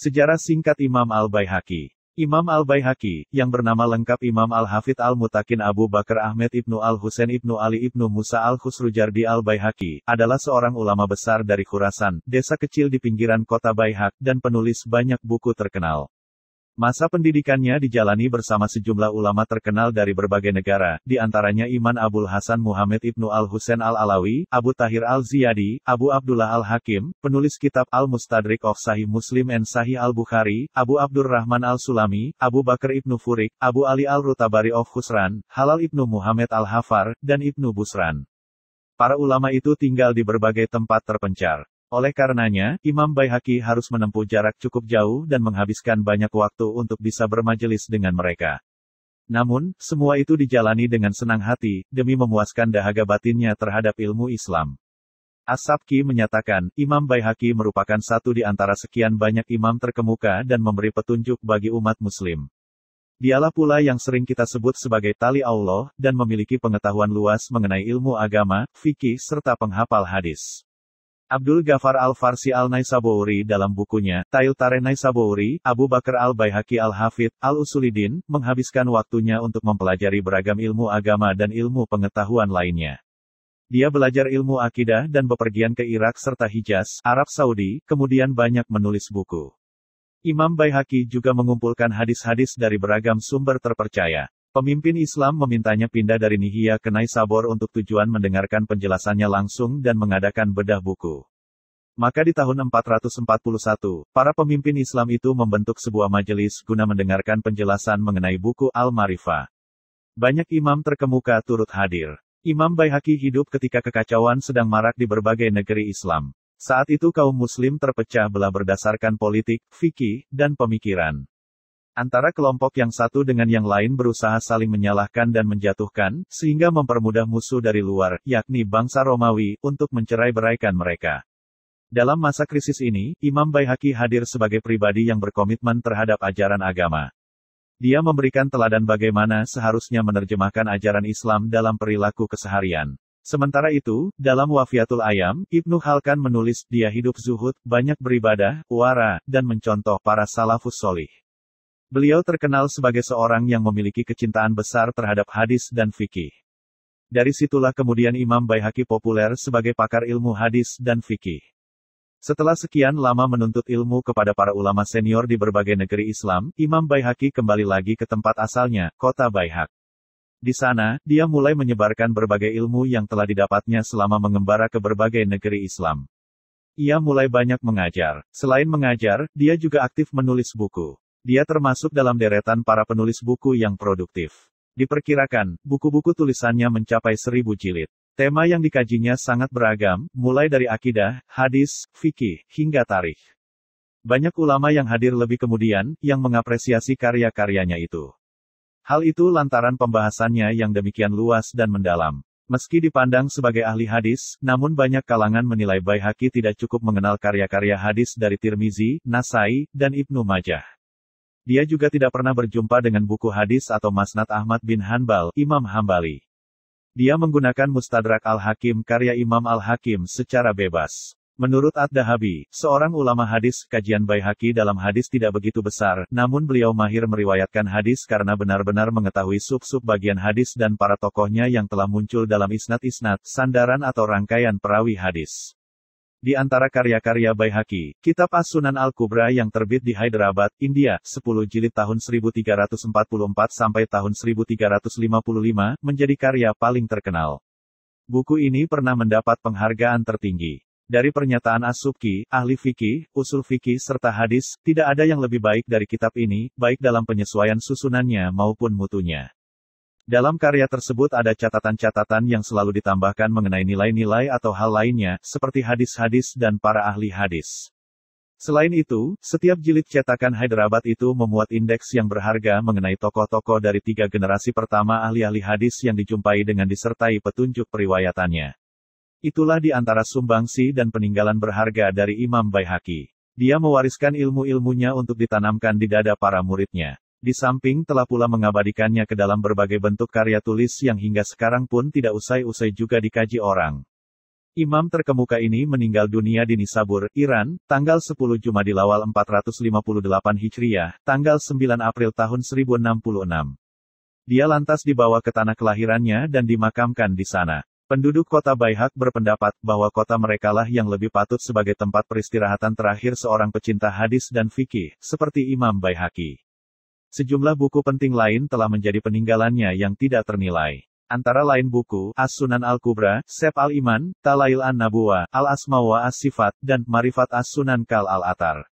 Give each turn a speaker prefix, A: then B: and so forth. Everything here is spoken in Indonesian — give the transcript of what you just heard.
A: Sejarah singkat Imam Al-Baihaqi. Imam Al-Baihaqi, yang bernama lengkap Imam al hafid Al-Mutakin Abu Bakar Ahmed Ibnu Al-Husain Ibnu Ali Ibnu Musa Al-Khusrujardi Al-Baihaqi, adalah seorang ulama besar dari Khurasan, desa kecil di pinggiran kota Baihak, dan penulis banyak buku terkenal. Masa pendidikannya dijalani bersama sejumlah ulama terkenal dari berbagai negara, di antaranya Iman Abul Hasan Muhammad Ibnu Al-Husain Al-Alawi, Abu Tahir Al-Ziyadi, Abu Abdullah Al-Hakim, penulis kitab Al-Mustadrik of Sahih Muslim and Sahih Al-Bukhari, Abu Abdurrahman Al-Sulami, Abu Bakar Ibnu Furik, Abu Ali Al-Rutabari of Husran, Halal Ibnu Muhammad Al-Hafar, dan Ibnu Busran. Para ulama itu tinggal di berbagai tempat terpencar. Oleh karenanya, Imam Baihaki harus menempuh jarak cukup jauh dan menghabiskan banyak waktu untuk bisa bermajelis dengan mereka. Namun, semua itu dijalani dengan senang hati, demi memuaskan dahaga batinnya terhadap ilmu Islam. as menyatakan, Imam Baihaki merupakan satu di antara sekian banyak imam terkemuka dan memberi petunjuk bagi umat muslim. Dialah pula yang sering kita sebut sebagai tali Allah, dan memiliki pengetahuan luas mengenai ilmu agama, fikih serta penghafal hadis. Abdul Ghaffar Al-Farsi Al-Naisabauri dalam bukunya, Tail Tare Naisabouri, Abu Bakar Al-Baihaqi Al-Hafid, Al-Usulidin, menghabiskan waktunya untuk mempelajari beragam ilmu agama dan ilmu pengetahuan lainnya. Dia belajar ilmu akidah dan bepergian ke Irak serta Hijaz, Arab Saudi, kemudian banyak menulis buku. Imam Baihaqi juga mengumpulkan hadis-hadis dari beragam sumber terpercaya. Pemimpin Islam memintanya pindah dari Nihia ke Naisabor untuk tujuan mendengarkan penjelasannya langsung dan mengadakan bedah buku. Maka di tahun 441, para pemimpin Islam itu membentuk sebuah majelis guna mendengarkan penjelasan mengenai buku Al-Marifah. Banyak imam terkemuka turut hadir. Imam Baihaqi hidup ketika kekacauan sedang marak di berbagai negeri Islam. Saat itu kaum muslim terpecah belah berdasarkan politik, fikih, dan pemikiran. Antara kelompok yang satu dengan yang lain berusaha saling menyalahkan dan menjatuhkan, sehingga mempermudah musuh dari luar, yakni bangsa Romawi, untuk mencerai-beraikan mereka. Dalam masa krisis ini, Imam Baihaki hadir sebagai pribadi yang berkomitmen terhadap ajaran agama. Dia memberikan teladan bagaimana seharusnya menerjemahkan ajaran Islam dalam perilaku keseharian. Sementara itu, dalam Wafiatul Ayam, Ibnu Halkan menulis, dia hidup zuhud, banyak beribadah, wara, dan mencontoh para salafus solih. Beliau terkenal sebagai seorang yang memiliki kecintaan besar terhadap hadis dan fikih. Dari situlah kemudian Imam Baihaqi populer sebagai pakar ilmu hadis dan fikih. Setelah sekian lama menuntut ilmu kepada para ulama senior di berbagai negeri Islam, Imam Baihaqi kembali lagi ke tempat asalnya, kota Baihaq. Di sana, dia mulai menyebarkan berbagai ilmu yang telah didapatnya selama mengembara ke berbagai negeri Islam. Ia mulai banyak mengajar. Selain mengajar, dia juga aktif menulis buku. Dia termasuk dalam deretan para penulis buku yang produktif. Diperkirakan, buku-buku tulisannya mencapai seribu jilid. Tema yang dikajinya sangat beragam, mulai dari akidah, hadis, fikih, hingga tarikh. Banyak ulama yang hadir lebih kemudian, yang mengapresiasi karya-karyanya itu. Hal itu lantaran pembahasannya yang demikian luas dan mendalam. Meski dipandang sebagai ahli hadis, namun banyak kalangan menilai Baihaqi tidak cukup mengenal karya-karya hadis dari Tirmizi, Nasai, dan Ibnu Majah. Dia juga tidak pernah berjumpa dengan buku hadis atau Masnad Ahmad bin Hanbal, Imam Hambali. Dia menggunakan Mustadrak Al-Hakim karya Imam Al-Hakim secara bebas. Menurut Ad-Dahabi, seorang ulama hadis, kajian Baihaqi dalam hadis tidak begitu besar, namun beliau mahir meriwayatkan hadis karena benar-benar mengetahui sub-sub bagian hadis dan para tokohnya yang telah muncul dalam isnat-isnat, sandaran atau rangkaian perawi hadis. Di antara karya-karya Baihaki, Kitab as Al-Kubra yang terbit di Hyderabad, India, 10 jilid tahun 1344 sampai tahun 1355, menjadi karya paling terkenal. Buku ini pernah mendapat penghargaan tertinggi. Dari pernyataan as ahli fikih, usul fikih serta hadis, tidak ada yang lebih baik dari kitab ini, baik dalam penyesuaian susunannya maupun mutunya. Dalam karya tersebut ada catatan-catatan yang selalu ditambahkan mengenai nilai-nilai atau hal lainnya, seperti hadis-hadis dan para ahli hadis. Selain itu, setiap jilid cetakan Hyderabad itu memuat indeks yang berharga mengenai tokoh-tokoh dari tiga generasi pertama ahli-ahli hadis yang dijumpai dengan disertai petunjuk periwayatannya. Itulah di antara sumbangsi dan peninggalan berharga dari Imam Baihaki. Dia mewariskan ilmu-ilmunya untuk ditanamkan di dada para muridnya. Di samping telah pula mengabadikannya ke dalam berbagai bentuk karya tulis yang hingga sekarang pun tidak usai-usai juga dikaji orang. Imam terkemuka ini meninggal dunia di Nisabur, Iran, tanggal 10 Jumadil awal 458 Hijriah, tanggal 9 April tahun 1066. Dia lantas dibawa ke tanah kelahirannya dan dimakamkan di sana. Penduduk kota Baihak berpendapat bahwa kota merekalah yang lebih patut sebagai tempat peristirahatan terakhir seorang pecinta hadis dan fikih, seperti Imam Baihaki. Sejumlah buku penting lain telah menjadi peninggalannya yang tidak ternilai. Antara lain buku As-Sunan Al-Kubra, Sep Al-Iman, Talail An-Nabwa, al Asmawa As-Sifat, dan Marifat As-Sunan Kal Al-Atar.